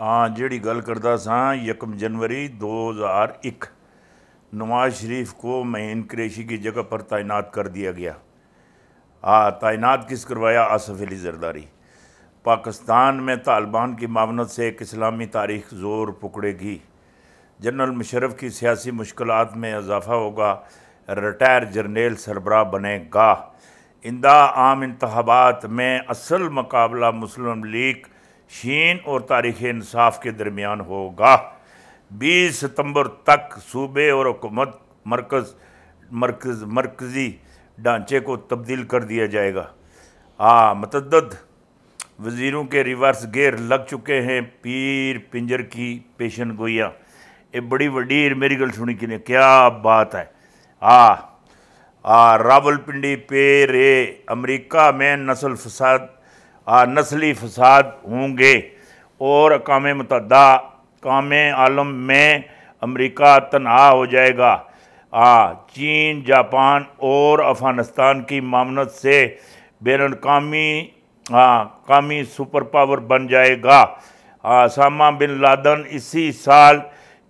हाँ जी गल करता सकम जनवरी दो हज़ार एक नवाज शरीफ को महीन क्रेशी की जगह पर तैनात कर दिया गया हाँ तैनात किस करवाया आसफ़ अली जरदारी पाकिस्तान में तालिबान की मामनत से एक इस्लामी तारीख ज़ोर पकड़ेगी जनरल मुशरफ की सियासी मुश्किल में इजाफा होगा रिटायर जर्नेल सरबरा बनेगा इंदा आम इंतबात में असल मुकाबला मुस्लिम लीग शीन और तारीख इंसाफ के दरमियान होगा 20 सितंबर तक सूबे और हुकूमत मरकज़ मरकज़ मरकज़ी ढांचे को तब्दील कर दिया जाएगा हाँ मतद वज़ीरों के रिवर्स गेयर लग चुके हैं पीर पिंजर की पेशन गोइयाँ ये बड़ी वडीर मेरी गल सुनी कि ने क्या बात है आ रावलपिंडी पे रे अमेरिका में नस्ल फसाद नस्ली फसाद होंगे और अकाम मतदा काम आलम में अमरीका तनहा हो जाएगा आ, चीन जापान और अफ़गानिस्तान की मामनत से बेरकामी हाँ कामी सुपर पावर बन जाएगा हाँ सामा बिन लादन इसी साल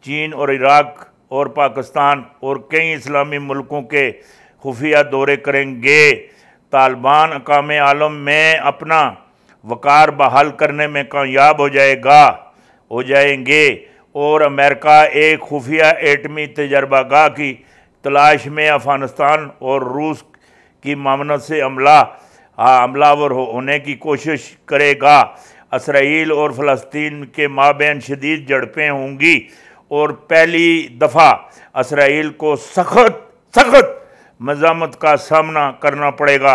चीन और इराक़ और पाकिस्तान और कई इस्लामी मुल्कों के खुफिया दौरे करेंगे तालिबान अकाम आलम में अपना वक़ार बहाल करने में कामयाब हो जाएगा हो जाएंगे और अमेरिका एक खुफिया एटमी गाह की तलाश में अफ़गानिस्तान और रूस की मामनत से अमला हमलावर होने की कोशिश करेगा इसराइल और फ़लस्तीन के माबेन शदीद झड़पें होंगी और पहली दफ़ा इसराइल को सख्त सख्त ਮਜ਼ਾਮਤ ਦਾ ਸਾਹਮਣਾ ਕਰਨਾ ਪੜੇਗਾ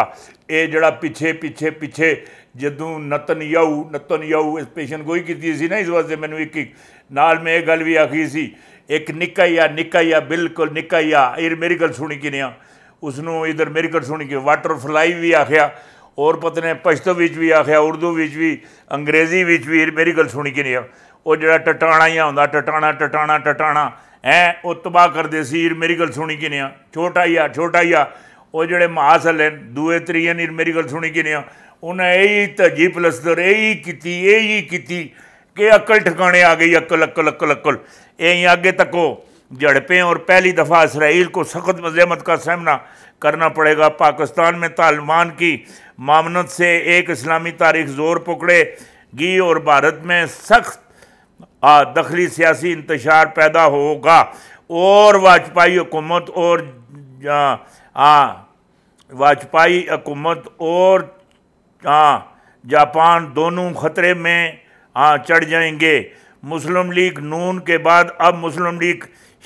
ਇਹ ਜਿਹੜਾ ਪਿੱਛੇ ਪਿੱਛੇ ਪਿੱਛੇ ਜਦੋਂ ਨਤਨ ਨਤਨ ਨਤਨਯਾਹੂ ਇਸ ਪੇਸ਼ਨ ਕੋਈ ਕੀਤੀ ਸੀ ਨਾ ਇਸ ਵਾਸਤੇ ਮੈਨੂੰ ਇੱਕ ਇੱਕ ਨਾਲ ਮੈਂ ਇਹ ਗੱਲ ਵੀ ਆਖੀ ਸੀ ਇੱਕ ਨਿਕਾਇਆ ਨਿਕਾਇਆ ਬਿਲਕੁਲ ਨਿਕਾਇਆ ਇਹ ਮੇਰੀ ਗੱਲ ਸੁਣੀ ਕਿ ਨਿਆ ਉਸ ਨੂੰ ਇਧਰ ਮੇਰੀ ਗੱਲ ਸੁਣੀ ਕਿ ਵਾਟਰਫਲਾਈ ਵੀ ਆਖਿਆ ਔਰ ਪਤਨੇ ਪਸ਼ਤੋ ਵਿੱਚ ਵੀ ਆਖਿਆ ਉਰਦੂ ਵਿੱਚ ਵੀ ਅੰਗਰੇਜ਼ੀ ਵਿੱਚ ਵੀ ਮੇਰੀ ਗੱਲ ਸੁਣੀ ਕਿ ਨਿਆ ਉਹ ਜਿਹੜਾ ਟਟਾਣਾ ਹੀ ਹੁੰਦਾ ਟਟਾਣਾ ਟਟਾਣਾ ਟਟਾਣਾ है वो तबाह कर ਸੀ ਯਾਰ मेरी गल सुनी ਕਿ ਨਹੀਂ ਆ छोटा ही ਆ वो ਹੀ ਆ ਉਹ ਜਿਹੜੇ ਮਹਾਸਲ ਹਨ ਦੂਏ ਤਰੀਏ ਨੇ ਮੇਰੀ ਗੱਲ ਸੁਣੀ उन्हें यही ਆ ਉਹਨੇ यही की ਪਲਸਤਰ कि अकल ठिकाने आ गई अकल अकल अकल अकल यही आगे तक हो झड़पें और पहली दफ़ा इसराइल को सख्त मजहमत का सामना करना पड़ेगा पाकिस्तान में तालिबान की मामनत से एक इस्लामी तारीख ज़ोर पकड़ेगी और भारत में सख्त दखली सियासी इंतजार पैदा होगा और वाजपेयी हुकूमत और वाजपेयी हुकूमत और जापान दोनों ख़तरे में चढ़ जाएंगे मुस्लिम लीग नून के बाद अब मुस्लिम लीग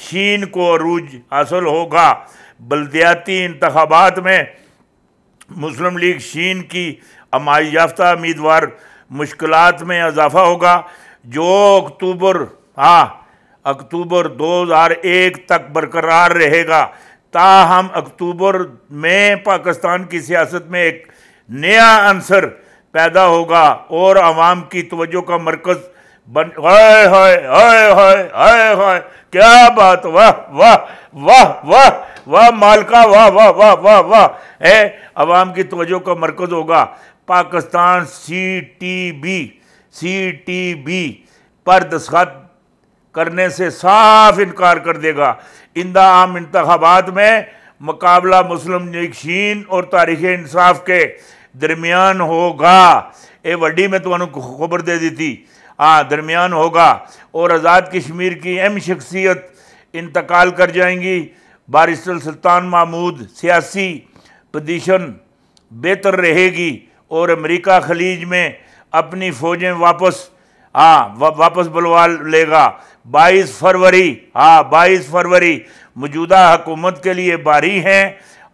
शीन को अरूज हासिल होगा बलदियाती इंतबात में मुस्लिम लीग शीन की अमाई याफ्ता उम्मीदवार मुश्किल में इजाफा होगा जो अक्टूबर हाँ अक्टूबर 2001 तक बरकरार रहेगा ताहम अक्टूबर में पाकिस्तान की सियासत में एक नया अंसर पैदा होगा और आवाम की तवज्जो का मरकज़ बन हाय हाय हाय हाय हाय हाय क्या बात वाह वाह वाह वाह वाह मालका वाह वाह वाह वाह वाह है आवाम की तवज्जो का मरकज़ होगा Pakistan C T B C T B पर दस्खत करने से साफ इनकार कर देगा इंदा आम इंतबात में मुकाबला मुस्लिम लीग शीन और तारीख इंसाफ के दरमियान होगा ये वड्डी में तो खबर दे दी थी हाँ दरमियान होगा और आज़ाद कश्मीर की अहम शख्सियत इंतकाल कर जाएंगी बारिस्टर सुल्तान महमूद सियासी पदिशन बेहतर रहेगी और अमेरिका खलीज में अपनी फौजें वापस हाँ वा, वापस बुलवा लेगा 22 फरवरी हाँ 22 फरवरी मौजूदा हुकूमत के लिए बारी हैं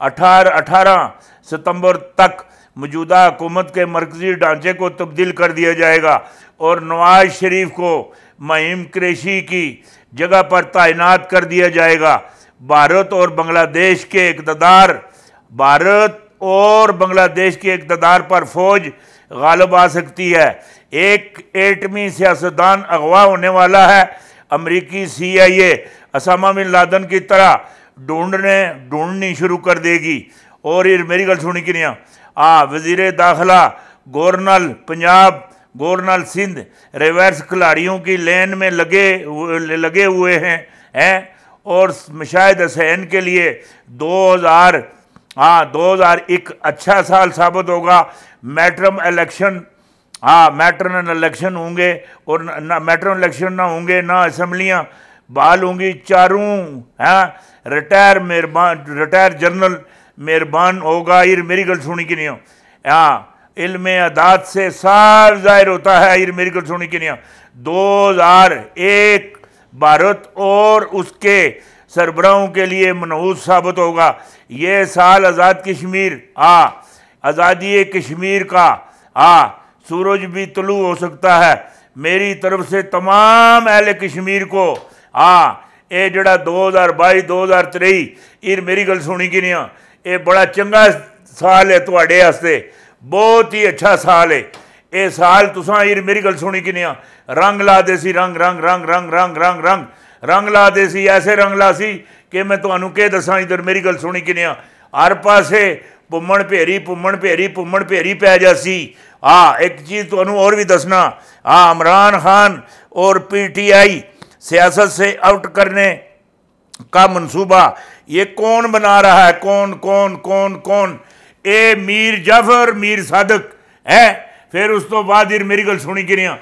अठारह अठारह सितंबर तक मौजूदा हुकूमत के मरकजी ढांचे को तब्दील कर दिया जाएगा और नवाज शरीफ को महिम क्रेशी की जगह पर तैनात कर दिया जाएगा भारत और बांग्लादेश के इकतदार भारत और बांग्लादेश के इकतदार पर फौज गालब आ सकती है एक एटमी सियासतदान अगवा होने वाला है अमरीकी सी आई ए असामा बिन लादन की तरह ढूंढने ढूंढनी शुरू कर देगी और ये मेरी गल सुनी कि नहीं हाँ वजीर दाखिला governor Punjab governor Sindh reverse खिलाड़ियों की लेन में लगे लगे हुए हैं हैं और मशाहद हसैन के लिए हजार हाँ 2001 अच्छा साल साबित होगा मैट्रम इलेक्शन हाँ मैटरनल इलेक्शन होंगे और ना मैटरम इलेक्शन ना होंगे ना असम्बलियाँ बहाल होंगी चारों हैं हाँ, रिटायर मेहरबान रिटायर जनरल मेहरबान होगा ये मेरी गल सुनी की नहीं हो हाँ इल्म अदात से सार जाहिर होता है ये मेरी गल सुनी की नहीं हो दो हज़ार एक भारत और उसके सरबराहों के लिए मनहूस साबित होगा ये साल आज़ाद कश्मीर आ आज़ादी कश्मीर का आ सूरज भी तलू हो सकता है मेरी तरफ से तमाम अहल कश्मीर को आ ये जड़ा दो हज़ार बाईस दो हज़ार त्रेई ईर मेरी गल सुनी कि नहीं ये बड़ा चंगा साल है थोड़े वास्ते बहुत ही अच्छा साल है ये साल तुसा ईर मेरी गल सुनी कि नहीं रंग ला दे सी रंग, रंग, रंग, रंग, रंग, रंग, रंग ਰੰਗਲਾ ਦੇ ਸੀ ਐਸੇ ਰੰਗਲਾ ਸੀ ਕਿ ਮੈਂ ਤੁਹਾਨੂੰ ਕੀ ਦੱਸਾਂ ਇਧਰ ਮੇਰੀ ਗੱਲ ਸੁਣੀ ਕਿਨਿਆ ਹਰ ਪਾਸੇ ਪੁੰਮਣ ਭੇਰੀ ਪੁੰਮਣ ਭੇਰੀ ਪੁੰਮਣ ਭੇਰੀ ਪੈ ਜਾਸੀ ਆ ਇੱਕ ਚੀਜ਼ ਤੁਹਾਨੂੰ ਹੋਰ ਵੀ ਦੱਸਣਾ ਆ ਇਮਰਾਨ ਖਾਨ और पीटीआई सियासत से आउट करने का मंसूबा ये कौन बना रहा है कौन कौन कौन कौन ए मीर जाफर मीर सादक है फिर उस तो बाद मेरी गल सुनी कि नहीं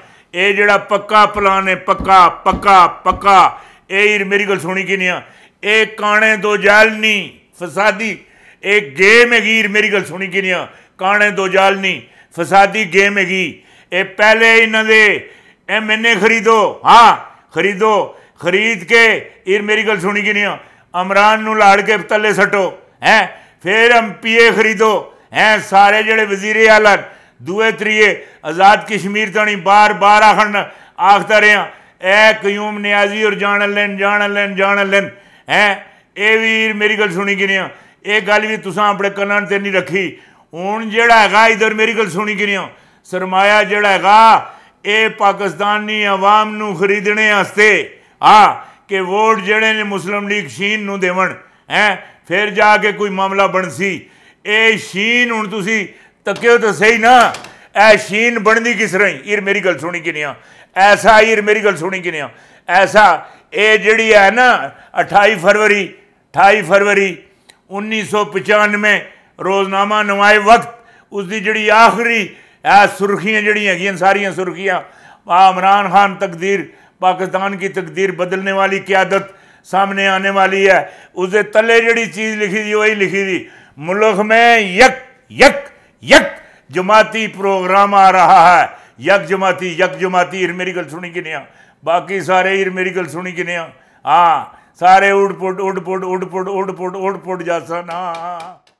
ਇਹ ਜਿਹੜਾ ਪੱਕਾ ਪਲਾਨ ਹੈ ਪੱਕਾ ਪੱਕਾ ਪੱਕਾ ਇਹ ਮੇਰੀ ਗੱਲ ਸੁਣੀ ਕਿ ਨਹੀਂ ਆ ਇਹ ਕਾਣੇ ਦੋ ਜਾਲਨੀ ਫਸਾਦੀ ਇਹ ਗੇਮ ਹੈਗੀ ਮੇਰੀ ਗੱਲ ਸੁਣੀ ਕਿ ਨਹੀਂ ਆ ਕਾਣੇ ਦੋ ਜਾਲਨੀ ਫਸਾਦੀ ਗੇਮ ਹੈਗੀ ਇਹ ਪਹਿਲੇ ਇਹਨਾਂ ਦੇ ਇਹ ਮੈਨੇ ਖਰੀਦੋ ਹਾਂ ਖਰੀਦੋ ਖਰੀਦ ਕੇ ਇਹ ਮੇਰੀ ਗੱਲ ਸੁਣੀ ਕਿ ਨਹੀਂ ਆ ਅਮਰਾਨ ਨੂੰ ਲਾੜ ਕੇ ਤੱਲੇ ਸਟੋ ਹੈ ਫਿਰ ਐਮਪੀਏ ਖਰੀਦੋ ਹੈ ਸਾਰੇ ਜਿਹੜੇ ਵਜ਼ੀਰ ਆਲਨ ਦੂਏ ਤਰੀਏ ਆਜ਼ਾਦ ਕਸ਼ਮੀਰ ਤਣੀ ਬਾਰ ਬਾਰ ਆਖਣ ਆਖਦਾ ਰਿਆਂ ਐ ਕਯੂਮ ਨਿਆਜ਼ੀ ਔਰ ਜਾਣ ਲੈਣ ਜਾਣ ਲੈਣ ਜਾਣ ਲੈਣ ਹੈ ਇਹ ਵੀ ਮੇਰੀ ਗੱਲ ਸੁਣੀ ਕਿ ਨਹੀਂ ਇਹ ਗੱਲ ਵੀ ਤੁਸੀਂ ਆਪਣੇ ਕੰਨਾਂ ਤੇ ਨਹੀਂ ਰੱਖੀ ਹੁਣ ਜਿਹੜਾ ਹੈਗਾ ਇਧਰ ਮੇਰੀ ਗੱਲ ਸੁਣੀ ਕਿ ਨਹੀਂ ਸਰਮਾਇਆ ਜਿਹੜਾ ਹੈਗਾ ਇਹ ਪਾਕਿਸਤਾਨੀ ਆਵਾਮ ਨੂੰ ਖਰੀਦਣੇ ਵਾਸਤੇ ਆ ਕਿ ਵੋਟ ਜਿਹੜੇ ਨੇ ਮੁਸਲਮ ਲੀਗ ਸ਼ੀਨ ਨੂੰ ਦੇਵਣ ਹੈ ਫਿਰ ਜਾ ਕੇ ਕੋਈ ਮਾਮਲਾ ਬਣ ਸੀ ਇਹ ਸ਼ੀਨ ਹੁਣ ਤੁਸੀਂ ਤੱਕਿਓ ਤਾਂ ਸਹੀ ਨਾ ਇਹ ਸ਼ੀਨ ਬਣਦੀ ਕਿਸ ਰਹੀ ਇਹ ਮੇਰੀ ਗੱਲ ਸੁਣੀ ਕਿ ਨਹੀਂ ਆ ऐसा ईर मेरी गल सुनी कि नहीं ऐसा ये जी है ना अठाई फरवरी अठाई फरवरी उन्नीस सौ पचानवे रोजनामा नवाए वक्त उसकी जी आखिरी सुरखियां जड़ी है सारिया सुरखियां वहा इमरान खान तकदीर पाकिस्तान की तकदीर बदलने वाली क्यादत सामने आने वाली है उसके तले जी चीज़ लिखी थी वही लिखी थी मुल्क में यक यक यक जमाती प्रोग्राम आ रहा है यक जमाती यक जमाती हिर मेरी गल सुनी किने बाकी सारे हिर मेरी गल सुनी नहीं हाँ सारे उड़ पुट उड़ पुट उड़ पुट उड़ पुट उड़ पुट जासना